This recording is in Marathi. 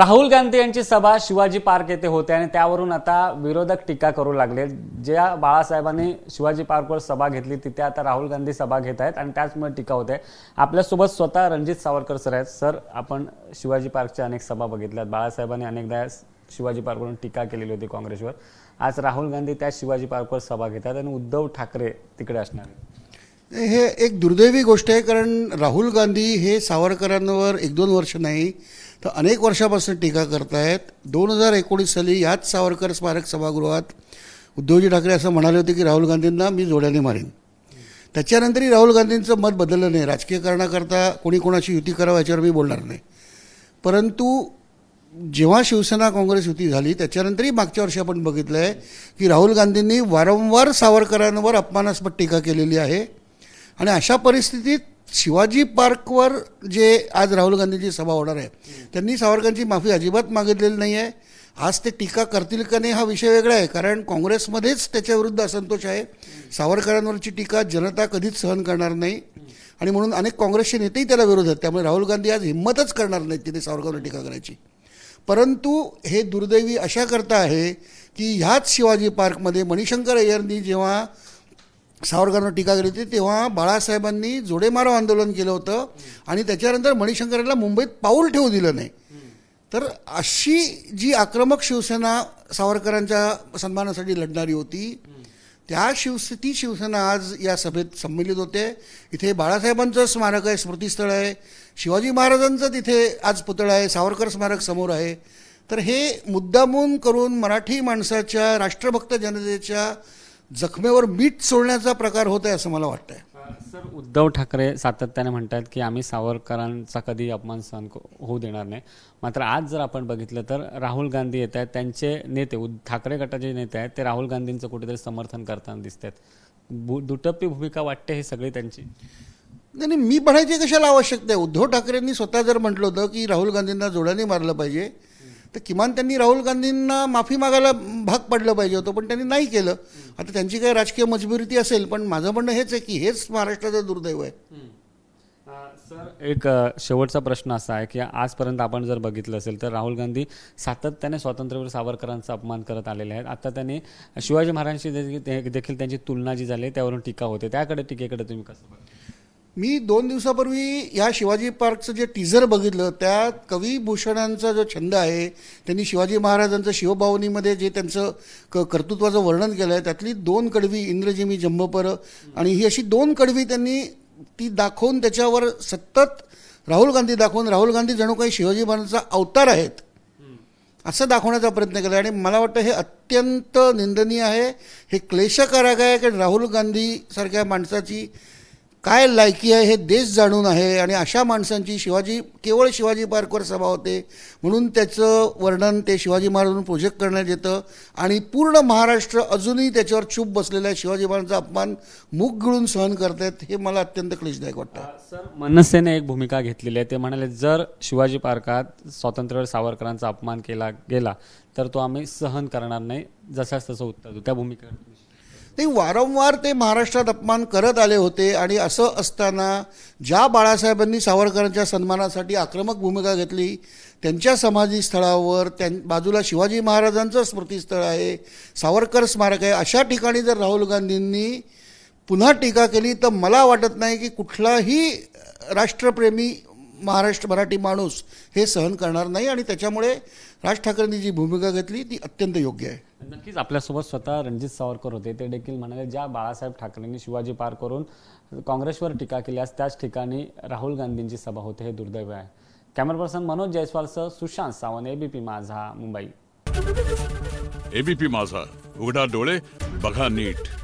राहुल गांधी यांची सभा शिवाजी पार्क येथे होते आणि त्यावरून आता विरोधक टीका करू लागले ज्या बाळासाहेबांनी शिवाजी पार्कवर सभा घेतली तिथे आता राहुल गांधी सभा घेत आहेत आणि त्याचमुळे टीका होते आपल्यासोबत स्वतः रणजित सावरकर सर आहेत सर आपण शिवाजी पार्कच्या अनेक सभा बघितल्यात बाळासाहेबांनी अनेकदा शिवाजी पार्कवरून टीका केलेली होती काँग्रेसवर आज राहुल गांधी त्या शिवाजी पार्कवर सभा घेत आहेत आणि उद्धव ठाकरे तिकडे असणार हे एक दुर्दैवी गोष्ट आहे कारण राहुल गांधी हे सावरकरांवर एक दोन वर्ष नाही तर अनेक वर्षापासून टीका करतायत दोन हजार एकोणीस साली याच सावरकर स्मारक सभागृहात उद्धवजी ठाकरे असं म्हणाले होते की राहुल गांधींना मी जोड्याने मारेन त्याच्यानंतरही राहुल गांधींचं मत बदललं नाही राजकीय कारणाकरता कोणी कोणाची युती करावं याच्यावर मी बोलणार नाही परंतु जेव्हा शिवसेना काँग्रेस युती झाली त्याच्यानंतरही मागच्या वर्षी आपण बघितलं आहे की राहुल गांधींनी वारंवार सावरकरांवर अपमानास्पद टीका केलेली आहे आणि अशा परिस्थितीत शिवाजी पार्कवर जे आज राहुल गांधींची सभा होणार आहे त्यांनी सावरकरांची माफी अजिबात मागितलेली नाही आहे आज ते टीका करतील का नाही हा विषय वेगळा आहे कारण काँग्रेसमध्येच त्याच्याविरुद्ध असंतोष आहे सावरकरांवरची टीका जनता कधीच सहन करणार नाही आणि म्हणून अनेक काँग्रेसचे नेतेही त्याला विरोध आहेत त्यामुळे राहुल गांधी आज हिंमतच करणार नाहीत तिथे सावरकरांवर टीका करायची परंतु हे दुर्दैवी अशा करता आहे की ह्याच शिवाजी पार्कमध्ये मणिशंकर अय्यरनी जेव्हा सावरकरांवर टीका केली होती तेव्हा बाळासाहेबांनी जोडेमारो आंदोलन केलं होतं आणि त्याच्यानंतर मणिशंकरांना मुंबईत पाऊल ठेवू दिलं नाही तर अशी जी आक्रमक शिवसेना सावरकरांच्या सन्मानासाठी लढणारी होती त्या शिवसे ती शिवसेना आज या सभेत संमिलित होते इथे बाळासाहेबांचं स्मारक आहे स्मृतीस्थळ आहे शिवाजी महाराजांचं तिथे आज पुतळा आहे सावरकर स्मारक समोर आहे तर हे मुद्दामून करून मराठी माणसाच्या राष्ट्रभक्त जनतेच्या जखमेवर मीठ सोडण्याचा प्रकार होत आहे असं मला वाटतंय सर उद्धव ठाकरे सातत्याने म्हणतात की आम्ही सावरकरांचा कधी अपमान सहन होऊ देणार नाही मात्र आज जर आपण बघितलं तर राहुल गांधी येत आहेत त्यांचे नेते ठाकरे गटाचे नेते आहेत ते राहुल गांधींचं कुठेतरी समर्थन करताना दिसत आहेत दुटप्पी भूमिका वाटते हे सगळी त्यांची नाही मी म्हणायची कशाला आवश्यकता आहे उद्धव ठाकरेंनी स्वतः जर म्हटलं होतं की राहुल गांधींना जोड्याने मारलं पाहिजे तर किमान त्यांनी राहुल गांधींना माफी मागायला भाग पडलं पाहिजे होतं पण त्यांनी नाही केलं आता त्यांची काही राजकीय मजबुरीती असेल पण माझं म्हणणं हेच आहे की हेच महाराष्ट्राचं दुर्दैव आहे सर एक शेवटचा प्रश्न असा आहे की आजपर्यंत आपण जर बघितलं असेल तर राहुल गांधी सातत्याने स्वातंत्र्यवीर सावरकरांचा अपमान करत आलेले आहेत आता त्यांनी शिवाजी महाराजांशी देखील त्यांची तुलना जी झाली त्यावरून टीका होते त्याकडे टीकेकडे तुम्ही कसं मी दोन दिवसापूर्वी ह्या शिवाजी पार्कचं जे टीझर बघितलं त्यात कवी भूषणांचा जो छंद आहे त्यांनी शिवाजी महाराजांचं शिवभावनीमध्ये जे त्यांचं क कर्तृत्वाचं वर्णन केलं आहे त्यातली दोन कडवी इंद्रजिमी जम्बपर आणि ही अशी दोन कडवी त्यांनी ती दाखवून त्याच्यावर सतत राहुल गांधी दाखवून राहुल गांधी जणू काही शिवाजी महाराजांचा अवतार आहेत असं दाखवण्याचा प्रयत्न केला आणि मला वाटतं हे अत्यंत निंदनीय आहे हे क्लेशकारक आहे कारण राहुल गांधीसारख्या माणसाची काय लायकी आहे हे देश जाणून आहे आणि अशा माणसांची शिवाजी केवळ शिवाजी पार्कवर सभा होते म्हणून त्याचं वर्णन ते शिवाजी महाराजांना प्रोजेक्ट करण्यात येतं आणि पूर्ण महाराष्ट्र अजूनही त्याच्यावर चुप बसलेल्या आहे शिवाजी महाराजांचा अपमान मुख गिळून सहन आहेत हे मला अत्यंत क्लेशदायक वाटतं सर मनसेने एक भूमिका घेतलेली आहे ते म्हणाले जर शिवाजी पार्कात स्वातंत्र्यवीर सावरकरांचा अपमान केला गेला तर तो आम्ही सहन करणार नाही जसाच तसं उत्तर त्या भूमिका ते वारंवार ते महाराष्ट्रात अपमान करत आले होते आणि असं असताना ज्या बाळासाहेबांनी सावरकरांच्या सन्मानासाठी आक्रमक भूमिका घेतली त्यांच्या समाधी स्थळावर त्यां बाजूला शिवाजी महाराजांचं स्मृतीस्थळ आहे सावरकर स्मारक आहे अशा ठिकाणी जर राहुल गांधींनी पुन्हा टीका केली तर मला वाटत नाही की कुठलाही राष्ट्रप्रेमी महाराष्ट्र मराठी माणूस हे सहन करणार नाही आणि त्याच्यामुळे राज ठाकरेंनी जी भूमिका घेतली ती अत्यंत योग्य आहे नक्कीच आपल्यासोबत स्वतः रणजित सावरकर होते ते देखील म्हणाले ज्या बाळासाहेब ठाकरेंनी शिवाजी पार करून काँग्रेसवर टीका केल्यास त्याच ठिकाणी राहुल गांधींची सभा होते हे दुर्दैव आहे कॅमेरा पर्सन मनोज जयस्वालसह सुशांत सावंत एबीपी माझा मुंबई एबीपी माझा उघडा डोळे बघा नीट